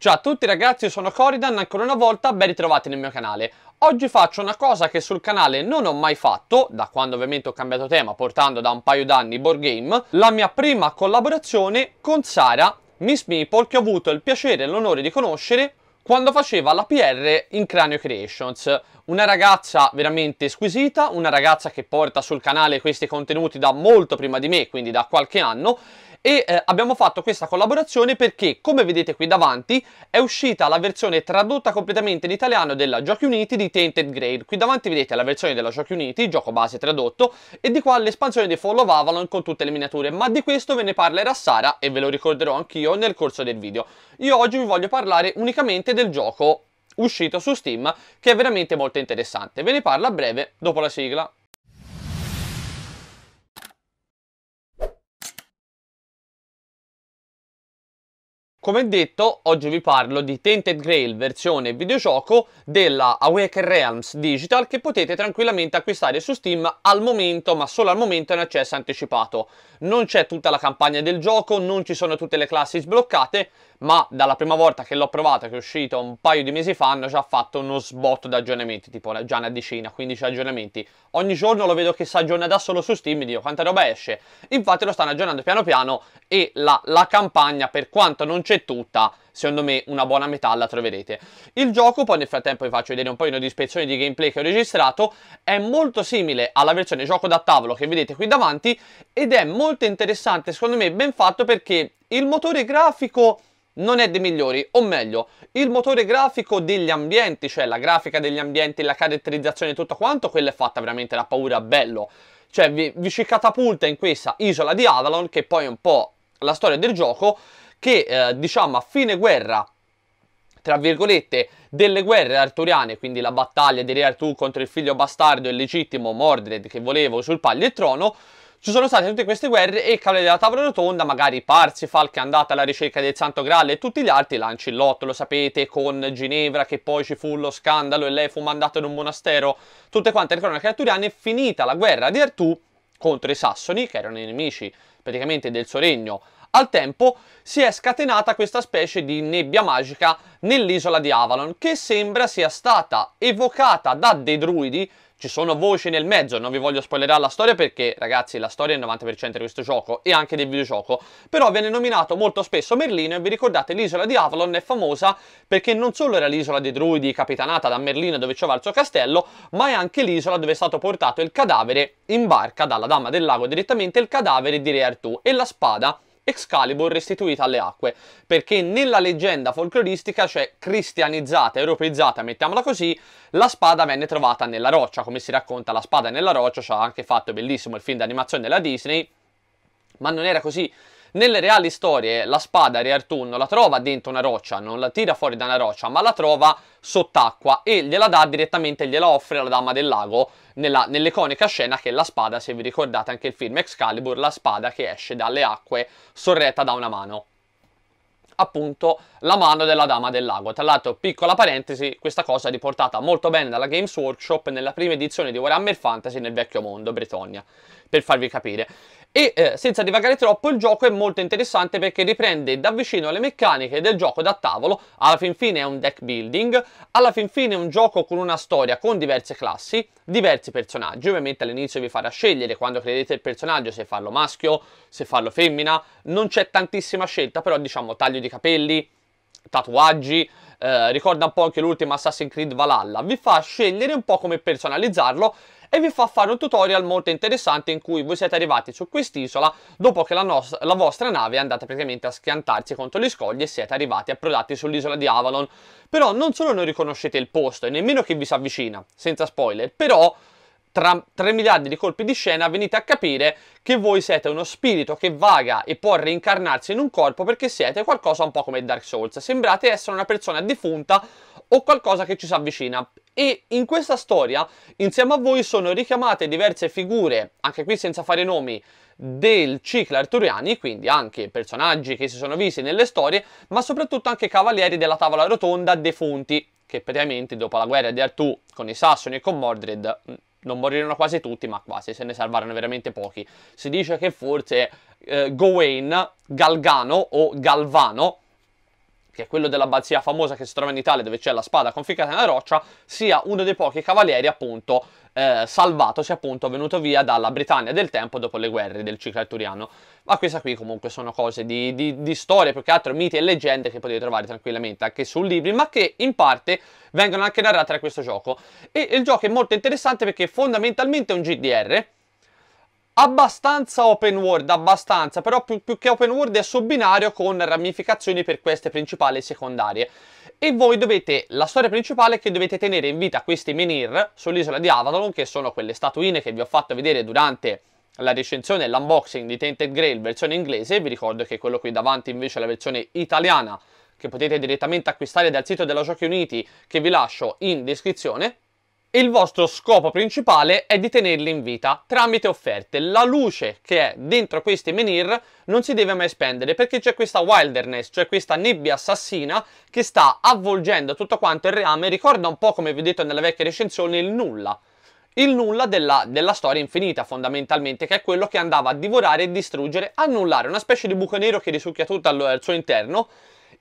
Ciao a tutti ragazzi, io sono Coridan, ancora una volta ben ritrovati nel mio canale. Oggi faccio una cosa che sul canale non ho mai fatto, da quando ovviamente ho cambiato tema portando da un paio d'anni board game, la mia prima collaborazione con Sara, Miss Meeple, che ho avuto il piacere e l'onore di conoscere quando faceva la PR in Cranio Creations. Una ragazza veramente squisita, una ragazza che porta sul canale questi contenuti da molto prima di me, quindi da qualche anno, e eh, abbiamo fatto questa collaborazione perché, come vedete qui davanti, è uscita la versione tradotta completamente in italiano della Giochi Uniti di Tainted Grade. Qui davanti vedete la versione della Giochi Uniti, gioco base tradotto, e di qua l'espansione di Fall of Avalon con tutte le miniature, ma di questo ve ne parlerà Sara e ve lo ricorderò anch'io nel corso del video. Io oggi vi voglio parlare unicamente del gioco uscito su Steam che è veramente molto interessante. Ve ne parlo a breve dopo la sigla. Come detto, oggi vi parlo di Tainted Grail versione videogioco della Awaken Realms Digital che potete tranquillamente acquistare su Steam al momento, ma solo al momento in accesso anticipato. Non c'è tutta la campagna del gioco, non ci sono tutte le classi sbloccate, ma dalla prima volta che l'ho provato, che è uscito un paio di mesi fa, hanno già fatto uno sbotto di aggiornamenti, tipo già una decina, 15 aggiornamenti. Ogni giorno lo vedo che si aggiorna da solo su Steam, dico quanta roba esce. Infatti lo stanno aggiornando piano piano e la, la campagna, per quanto non c'è tutta, secondo me una buona metà la troverete. Il gioco, poi nel frattempo vi faccio vedere un po' di ispezioni di gameplay che ho registrato, è molto simile alla versione gioco da tavolo che vedete qui davanti ed è molto interessante, secondo me ben fatto perché il motore grafico non è dei migliori, o meglio, il motore grafico degli ambienti, cioè la grafica degli ambienti, la caratterizzazione e tutto quanto, quella è fatta veramente da paura, bello. Cioè vi, vi ci catapulta in questa isola di Avalon, che poi è un po' la storia del gioco, che eh, diciamo a fine guerra tra virgolette, delle guerre arturiane, quindi la battaglia di Re Artù contro il figlio bastardo illegittimo Mordred che voleva sul palio e trono, ci sono state tutte queste guerre e il cavaliere della tavola rotonda, magari Parsifal che è andata alla ricerca del Santo Graal e tutti gli altri, Lancillotto, lo sapete, con Ginevra che poi ci fu lo scandalo e lei fu mandata in un monastero, tutte quante le cronache arturiane, finita la guerra di Artù contro i Sassoni, che erano i nemici praticamente del suo regno, al tempo si è scatenata questa specie di nebbia magica nell'isola di Avalon, che sembra sia stata evocata da dei druidi ci sono voci nel mezzo, non vi voglio spoilerare la storia perché ragazzi la storia è il 90% di questo gioco e anche del videogioco, però viene nominato molto spesso Merlino e vi ricordate l'isola di Avalon è famosa perché non solo era l'isola dei druidi capitanata da Merlino dove c'era il suo castello, ma è anche l'isola dove è stato portato il cadavere in barca dalla Dama del Lago direttamente, il cadavere di Re Artù e la spada Excalibur restituita alle acque, perché nella leggenda folcloristica, cioè cristianizzata, europeizzata, mettiamola così, la spada venne trovata nella roccia, come si racconta la spada nella roccia, ci ha anche fatto bellissimo il film d'animazione della Disney, ma non era così nelle reali storie la spada Re Artù non la trova dentro una roccia, non la tira fuori da una roccia, ma la trova sott'acqua e gliela dà direttamente, gliela offre alla Dama del Lago nella, nell'iconica scena che è la spada, se vi ricordate anche il film Excalibur, la spada che esce dalle acque sorretta da una mano appunto la mano della dama del lago. Tra l'altro, piccola parentesi, questa cosa è riportata molto bene dalla Games Workshop nella prima edizione di Warhammer Fantasy nel vecchio mondo, Bretonia, per farvi capire e eh, senza divagare troppo il gioco è molto interessante perché riprende da vicino le meccaniche del gioco da tavolo, alla fin fine è un deck building, alla fin fine è un gioco con una storia con diverse classi, diversi personaggi, ovviamente all'inizio vi farà scegliere quando credete il personaggio se farlo maschio, se farlo femmina, non c'è tantissima scelta però diciamo taglio di capelli, tatuaggi, eh, ricorda un po' anche l'ultimo Assassin's Creed Valhalla, vi fa scegliere un po' come personalizzarlo e vi fa fare un tutorial molto interessante in cui voi siete arrivati su quest'isola dopo che la, la, vostra nave è andata praticamente a schiantarsi contro gli scogli e siete arrivati approdati sull'isola di Avalon. Però non solo non riconoscete il posto e nemmeno chi vi si avvicina, senza spoiler, però tra 3 miliardi di colpi di scena venite a capire che voi siete uno spirito che vaga e può reincarnarsi in un corpo perché siete qualcosa un po' come Dark Souls. Sembrate essere una persona defunta o qualcosa che ci si avvicina. E in questa storia, insieme a voi, sono richiamate diverse figure, anche qui senza fare nomi, del ciclo arturiani, quindi anche personaggi che si sono visti nelle storie, ma soprattutto anche cavalieri della tavola rotonda defunti, che praticamente dopo la guerra di Artù con i Sassoni e con Mordred mm, non morirono quasi tutti, ma quasi, se ne salvarono veramente pochi. Si dice che forse eh, Gawain, Galgano o Galvano, che è quello dell'abbazia famosa che si trova in Italia dove c'è la spada conficcata nella roccia, sia uno dei pochi cavalieri appunto eh, salvatosi appunto venuto via dalla Britannia del tempo dopo le guerre del ciclo arturiano. Ma questa qui comunque sono cose di, di, di storie, più che altro miti e leggende che potete trovare tranquillamente anche su libri, ma che in parte vengono anche narrate da questo gioco. E il gioco è molto interessante perché fondamentalmente è un GDR, abbastanza open world, abbastanza, però più, più, che open world è su binario con ramificazioni per queste principali e secondarie. E voi dovete, la storia principale è che dovete tenere in vita questi menhir sull'isola di Avalon, che sono quelle statuine che vi ho fatto vedere durante la recensione e l'unboxing di Tainted Grail versione inglese, vi ricordo che quello qui davanti invece è la versione italiana, che potete direttamente acquistare dal sito della Giochi Uniti, che vi lascio in descrizione il vostro scopo principale è di tenerli in vita tramite offerte. La luce che è dentro questi menhir non si deve mai spendere perché c'è questa wilderness, cioè questa nebbia assassina che sta avvolgendo tutto quanto il reame. Ricorda un po' come vi ho detto nella vecchia recensione il nulla. Il nulla della, della storia infinita fondamentalmente, che è quello che andava a divorare e distruggere, annullare, una specie di buco nero che risucchia tutto al, al suo interno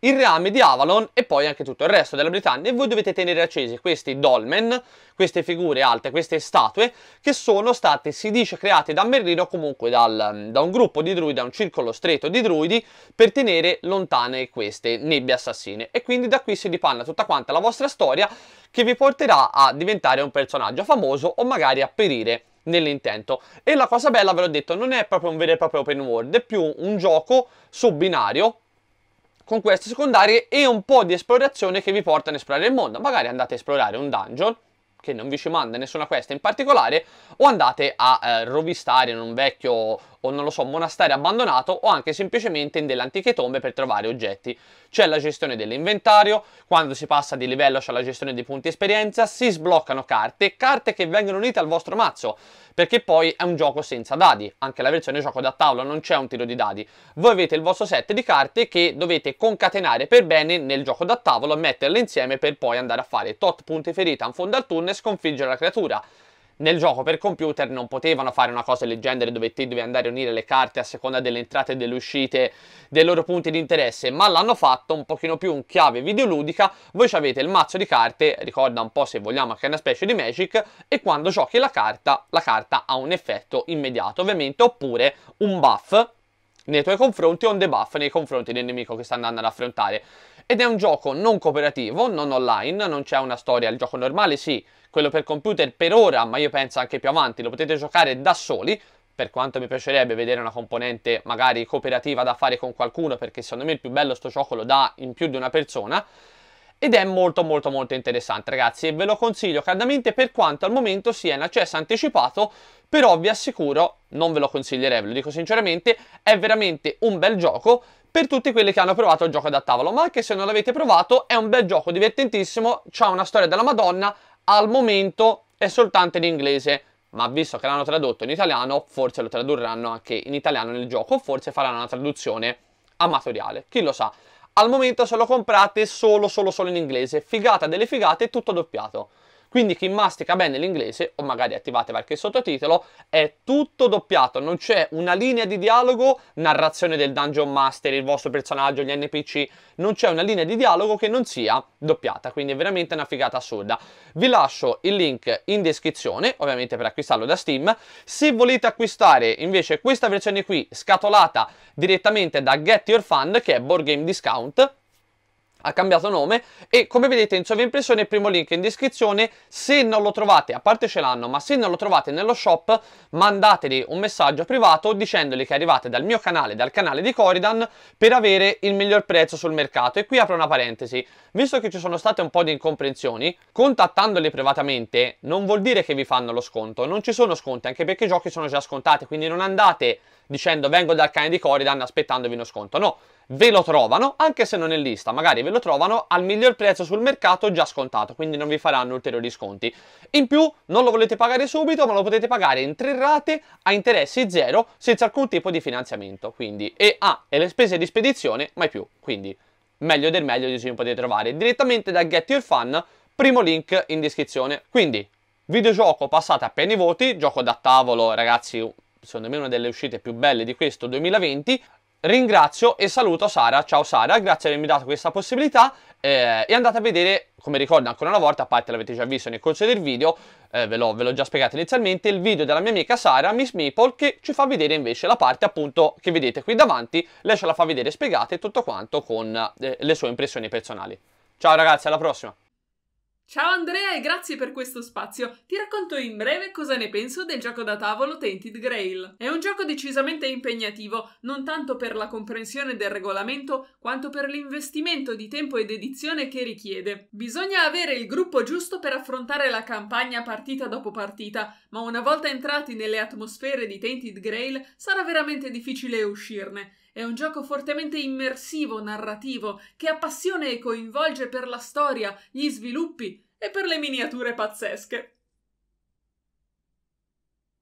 il reame di Avalon e poi anche tutto il resto della Britannia e voi dovete tenere accesi questi dolmen, queste figure alte, queste statue che sono state, si dice, create da Merlino o comunque dal, da un gruppo di druidi, da un circolo stretto di druidi per tenere lontane queste nebbie assassine e quindi da qui si dipanna tutta quanta la vostra storia che vi porterà a diventare un personaggio famoso o magari a perire nell'intento. E la cosa bella, ve l'ho detto, non è proprio un vero e proprio open world, è più un gioco su binario con queste secondarie e un po' di esplorazione che vi portano a esplorare il mondo. Magari andate a esplorare un dungeon che non vi ci manda nessuna questa in particolare, o andate a eh, rovistare in un vecchio o non lo so, monastero abbandonato o anche semplicemente in delle antiche tombe per trovare oggetti. C'è la gestione dell'inventario, quando si passa di livello c'è la gestione dei punti esperienza, si sbloccano carte, carte che vengono unite al vostro mazzo, perché poi è un gioco senza dadi, anche la versione gioco da tavola non c'è un tiro di dadi. Voi avete il vostro set di carte che dovete concatenare per bene nel gioco da tavolo metterle insieme per poi andare a fare tot punti ferita in fondo al tunnel sconfiggere la creatura. Nel gioco per computer non potevano fare una cosa leggendaria dove te dovevi andare a unire le carte a seconda delle entrate e delle uscite dei loro punti di interesse, ma l'hanno fatto un pochino più in chiave videoludica. Voi avete il mazzo di carte, ricorda un po' se vogliamo che è una specie di Magic, e quando giochi la carta, la carta ha un effetto immediato, ovviamente, oppure un buff nei tuoi confronti o un debuff nei confronti del nemico che sta andando ad affrontare ed è un gioco non cooperativo, non online, non c'è una storia, il gioco normale sì, quello per computer per ora, ma io penso anche più avanti, lo potete giocare da soli, per quanto mi piacerebbe vedere una componente magari cooperativa da fare con qualcuno, perché secondo me il più bello sto gioco lo dà in più di una persona, ed è molto molto molto interessante ragazzi e ve lo consiglio caldamente per quanto al momento sia in accesso anticipato però vi assicuro non ve lo consiglierei, ve lo dico sinceramente, è veramente un bel gioco per tutti quelli che hanno provato il gioco da tavolo, ma anche se non l'avete provato è un bel gioco divertentissimo, c'ha una storia della Madonna, al momento è soltanto in inglese, ma visto che l'hanno tradotto in italiano, forse lo tradurranno anche in italiano nel gioco, forse faranno una traduzione amatoriale, chi lo sa. Al momento se lo comprate solo solo solo in inglese, figata delle figate, tutto doppiato. Quindi chi mastica bene l'inglese, o magari attivate qualche sottotitolo, è tutto doppiato, non c'è una linea di dialogo, narrazione del Dungeon Master, il vostro personaggio, gli NPC, non c'è una linea di dialogo che non sia doppiata, quindi è veramente una figata assurda. Vi lascio il link in descrizione, ovviamente per acquistarlo da Steam. Se volete acquistare invece questa versione qui, scatolata direttamente da Get Your Fund, che è Board Game Discount, ha cambiato nome e come vedete in sovraimpressione primo link in descrizione se non lo trovate a parte ce l'hanno ma se non lo trovate nello shop mandateli un messaggio privato dicendogli che arrivate dal mio canale dal canale di Coridan per avere il miglior prezzo sul mercato e qui apro una parentesi visto che ci sono state un po' di incomprensioni contattandoli privatamente non vuol dire che vi fanno lo sconto non ci sono sconti anche perché i giochi sono già scontati quindi non andate dicendo vengo dal cane di Coridan aspettandovi uno sconto no ve lo trovano, anche se non è lista, magari ve lo trovano al miglior prezzo sul mercato già scontato, quindi non vi faranno ulteriori sconti. In più non lo volete pagare subito, ma lo potete pagare in tre rate a interessi zero senza alcun tipo di finanziamento, quindi e ah, e le spese di spedizione mai più, quindi meglio del meglio di cui potete trovare direttamente da Get Your Fun, primo link in descrizione. Quindi videogioco passato appena i voti, gioco da tavolo, ragazzi, secondo me una delle uscite più belle di questo 2020, ringrazio e saluto Sara. Ciao Sara, grazie di avermi dato questa possibilità eh, e andate a vedere, come ricordo ancora una volta, a parte l'avete già visto nel corso del video, eh, ve, l'ho, già spiegato inizialmente, il video della mia amica Sara, Miss Maple, che ci fa vedere invece la parte appunto che vedete qui davanti, lei ce la fa vedere spiegata e tutto quanto con eh, le sue impressioni personali. Ciao ragazzi, alla prossima! Ciao Andrea e grazie per questo spazio. Ti racconto in breve cosa ne penso del gioco da tavolo Tainted Grail. È un gioco decisamente impegnativo, non tanto per la comprensione del regolamento quanto per l'investimento di tempo ed edizione che richiede. Bisogna avere il gruppo giusto per affrontare la campagna partita dopo partita, ma una volta entrati nelle atmosfere di Tainted Grail sarà veramente difficile uscirne è un gioco fortemente immersivo, narrativo, che appassiona e coinvolge per la storia, gli sviluppi e per le miniature pazzesche.